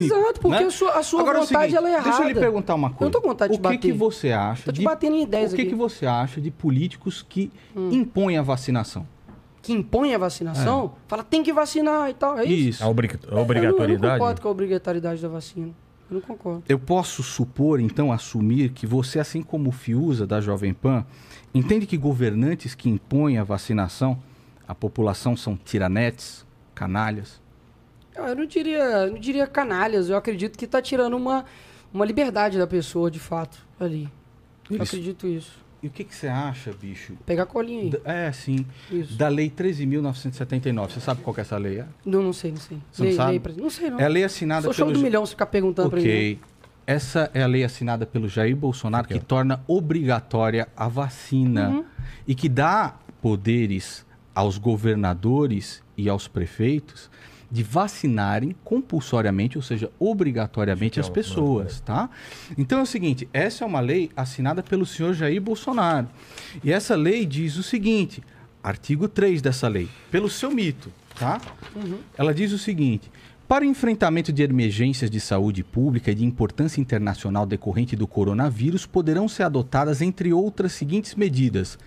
Exato, porque né? a sua, a sua Agora, é vontade seguinte, ela é errada. Deixa eu lhe perguntar uma coisa. Eu tô com vontade de o que que você acha? Tô te de, batendo em ideias O que, que você acha de políticos que hum. impõem a vacinação? Que impõem a vacinação? É. Fala, tem que vacinar e tal, é isso? isso. A, obrigatoriedade? É, eu não, eu não concordo com a obrigatoriedade da vacina. Eu não concordo. Eu posso supor, então, assumir que você, assim como o Fiuza da Jovem Pan, entende que governantes que impõem a vacinação à população são tiranetes, canalhas? Ah, eu não diria, não diria canalhas, eu acredito que está tirando uma, uma liberdade da pessoa, de fato, ali. Eu isso. acredito isso. E o que, que você acha, bicho? Pegar colinha aí. Da, é, sim. Isso. Da lei 13.979. Você sabe qual que é essa lei? É? Não, não sei, não sei. Você lei, não sabe? Lei pra... Não sei, não. É a lei assinada Sou pelo... show do milhão se ficar perguntando okay. pra mim. Ok. Essa é a lei assinada pelo Jair Bolsonaro okay. que torna obrigatória a vacina uhum. e que dá poderes aos governadores e aos prefeitos de vacinarem compulsoriamente, ou seja, obrigatoriamente as então, pessoas, tá? Então é o seguinte, essa é uma lei assinada pelo senhor Jair Bolsonaro. E essa lei diz o seguinte, artigo 3 dessa lei, pelo seu mito, tá? Uhum. Ela diz o seguinte: para o enfrentamento de emergências de saúde pública e de importância internacional decorrente do coronavírus, poderão ser adotadas, entre outras, seguintes medidas: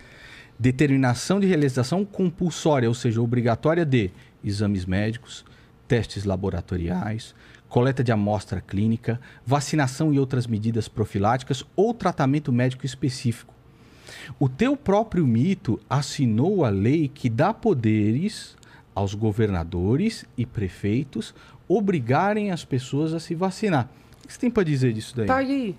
determinação de realização compulsória, ou seja, obrigatória de exames médicos, testes laboratoriais, coleta de amostra clínica, vacinação e outras medidas profiláticas ou tratamento médico específico. O teu próprio mito assinou a lei que dá poderes aos governadores e prefeitos obrigarem as pessoas a se vacinar. O que você tem para dizer disso daí? Tá aí.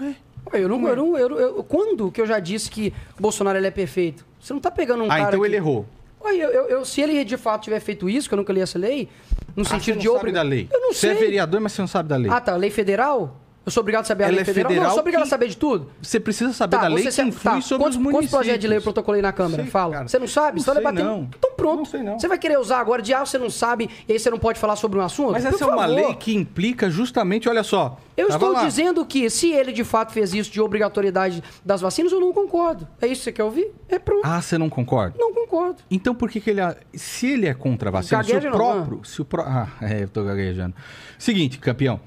Ué? É? Eu não, eu não, eu, eu, quando que eu já disse que Bolsonaro ele é perfeito? Você não tá pegando um ah, cara. Ah, então que... ele errou eu, eu, eu, se ele de fato tiver feito isso, que eu nunca li essa lei, no ah, sentido de obrigar. da lei. Eu não você é sei. Você é vereador, mas você não sabe da lei. Ah, tá. Lei federal? Eu sou obrigado a saber Ela a lei é federal? federal? Não, eu sou obrigado a saber de tudo. Você precisa saber tá, da lei que influi tá, sobre quantos, os municípios. Quantos projetos de lei eu protocolei na Câmara? Sei, Fala. Cara. Você não sabe? Não então, sei, não. então pronto. Não sei, não. Você vai querer usar agora de ah, você não sabe e aí você não pode falar sobre um assunto? Mas essa Por é uma favor. lei que implica justamente, olha só. Eu estou lá. dizendo que se ele de fato fez isso de obrigatoriedade das vacinas, eu não concordo. É isso que você quer ouvir? É pronto. Ah, você não concorda? Não concordo. Então por que, que ele. Se ele é contra a vacina, se o próprio. Se o pro, ah, é, eu tô gaguejando. Seguinte, campeão.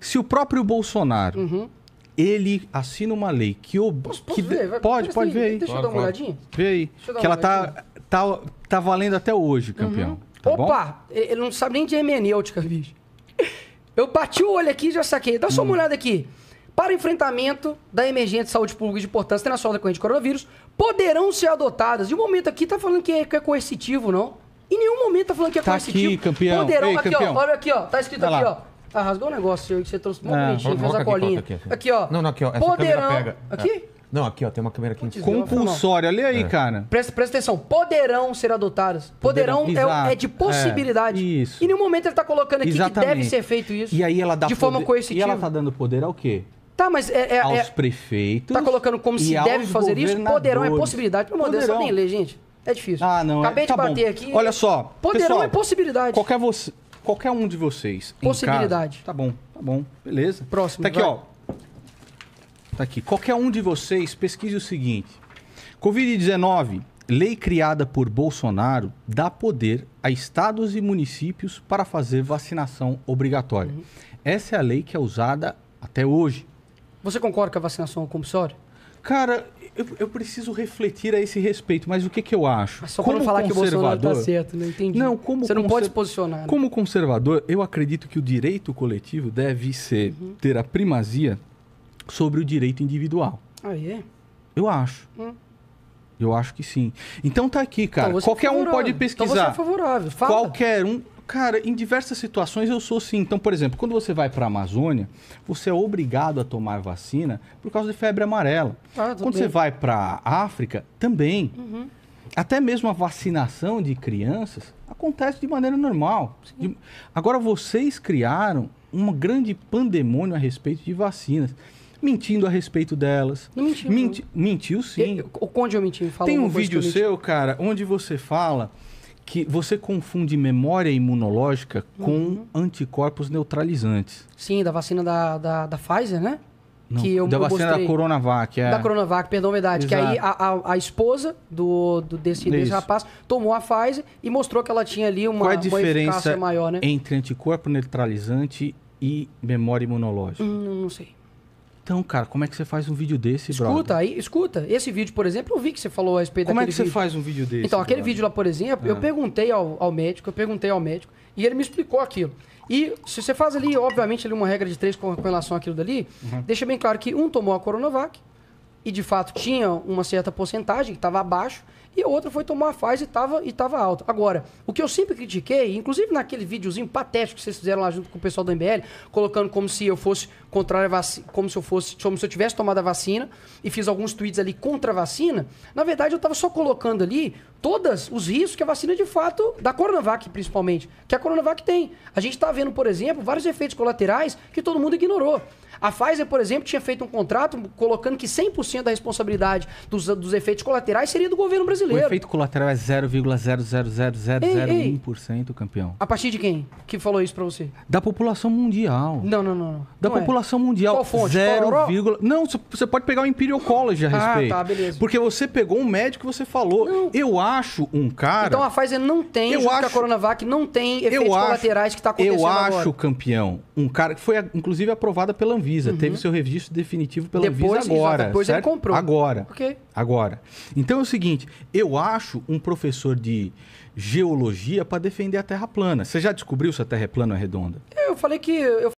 Se o próprio Bolsonaro. Uhum. Ele assina uma lei que. Ob... que ver? Vai, pode, pode ver aí. Deixa eu dar uma olhadinha. Vê aí. Que ela tá, tá, tá valendo até hoje, campeão. Uhum. Tá Opa! Bom? Ele não sabe nem de hermenêutica, bicho. Eu bati o olho aqui e já saquei. Dá só uma hum. olhada aqui para enfrentamento da emergência de saúde pública de importância internacional corrente do coronavírus poderão ser adotadas. E o momento aqui tá falando que é, que é coercitivo, não. Em nenhum momento tá falando que é tá coercitivo. Aqui, campeão. Poderão. Ei, aqui, campeão. ó. Olha aqui, ó. Tá escrito Vai aqui, lá. ó. Ah, rasgou o negócio que você trouxe muito bonitinho, fez a colinha. Aqui, aqui. aqui, ó. Não, não, aqui, ó. Essa poderão. Aqui? É. Não, aqui, ó, tem uma câmera aqui. Putz, Compulsória, lê aí, é. cara. Presta, presta atenção. Poderão ser adotadas. Poderão, Poderão é, é, de possibilidade. É, isso. E nenhum momento ele tá colocando aqui Exatamente. que deve ser feito isso. E aí ela dá De poder... forma coercitiva. E ela tá dando poder ao quê? Tá, mas é. é aos é, prefeitos. Tá colocando como se deve fazer isso? Poderão é possibilidade. Pelo amor de Deus, só nem ler, gente. É difícil. Ah, não. É- Acabei é, tá de bater bom. aqui. Olha só. Poderão pessoal, é possibilidade. Qualquer, você, qualquer um de vocês. Possibilidade. Casa, tá bom, tá bom. Beleza. Próximo. Tá aqui, vai. ó. Tá aqui. Qualquer um de vocês pesquise o seguinte: Covid-19, lei criada por Bolsonaro, dá poder a estados e municípios para fazer vacinação obrigatória. Uhum. Essa é a lei que é usada até hoje. Você concorda com a vacinação compulsória? Cara, eu, eu, preciso refletir a esse respeito, mas o que, que eu acho? Mas só como falar que o Bolsonaro está certo, não né? entendi. Não, como Você não pode se posicionar. Né? Como conservador, eu acredito que o direito coletivo deve ser uhum. ter a primazia sobre o direito individual. Ah, é? Eu acho. Hum. Eu acho que sim. Então tá aqui, cara. Então é Qualquer um pode pesquisar. Então você é favorável. Fala. Qualquer um Cara, em diversas situações eu sou assim. Então, por exemplo, quando você vai para a Amazônia, você é obrigado a tomar vacina por causa de febre amarela. Ah, quando bem. você vai para a África, também. Uhum. Até mesmo a vacinação de crianças acontece de maneira normal. De... Agora, vocês criaram um grande pandemônio a respeito de vacinas mentindo a respeito delas. Não mentiu. Menti, mentiu sim. O Conde é eu menti? Fala Tem um vídeo seu, cara, onde você fala que você confunde memória imunológica com uhum. anticorpos neutralizantes. Sim, da vacina da, da, da Pfizer, né? Não, que eu, da vacina da Coronavac, é. Da Coronavac, perdão, é verdade. Exato. Que aí a, a, a, esposa do, do desse, desse, rapaz tomou a Pfizer e mostrou que ela tinha ali uma, Qual a diferença maior, né? Entre anticorpo neutralizante e memória imunológica? Hum, não sei. Então, cara, como é que você faz um vídeo desse, escuta, Escuta, aí, escuta. Esse vídeo, por exemplo, eu vi que você falou a respeito Como é que você vídeo. faz um vídeo desse? Então, aquele brother? vídeo lá, por exemplo, eu ah. perguntei ao, ao, médico, eu perguntei ao médico, e ele me explicou aquilo. E se você faz ali, obviamente, ali uma regra de três com, com relação àquilo dali, uhum. deixa bem claro que um tomou a Coronavac, e de fato tinha uma certa porcentagem que estava abaixo, e a outra foi tomar a fase e tava, e tava alta. Agora, o que eu sempre critiquei, inclusive naquele videozinho patético que vocês fizeram lá junto com o pessoal da MBL, colocando como se eu fosse contrário a vacina, como se eu fosse, como se eu tivesse tomado a vacina e fiz alguns tweets ali contra a vacina, na verdade eu tava só colocando ali todas os riscos que a vacina de fato, da Coronavac principalmente, que a Coronavac tem. A gente está vendo, por exemplo, vários efeitos colaterais que todo mundo ignorou. A Pfizer, por exemplo, tinha feito um contrato colocando que 100% da responsabilidade dos, dos efeitos colaterais seria do governo brasileiro. O efeito colateral é 0,00001%, campeão. A partir de quem que falou isso para você? Da população mundial. Não, não, não. não. Da não população é. mundial. Qual fonte? 0, vírgula... Não, você pode pegar o Imperial College a respeito. Ah, tá, beleza. Porque você pegou um médico e você falou, não. eu acho acho um cara. Então a Pfizer não tem, eu acho, a Coronavac, não tem efeitos colaterais que está acontecendo. Eu acho, agora. campeão, um cara que foi, inclusive, aprovada pela Anvisa. Uhum. Teve seu registro definitivo pela depois, Anvisa agora. Depois certo? ele comprou. Agora. Okay. Agora. Então é o seguinte: eu acho um professor de geologia para defender a Terra plana. Você já descobriu se a Terra é plana ou é redonda? É, eu falei que. Eu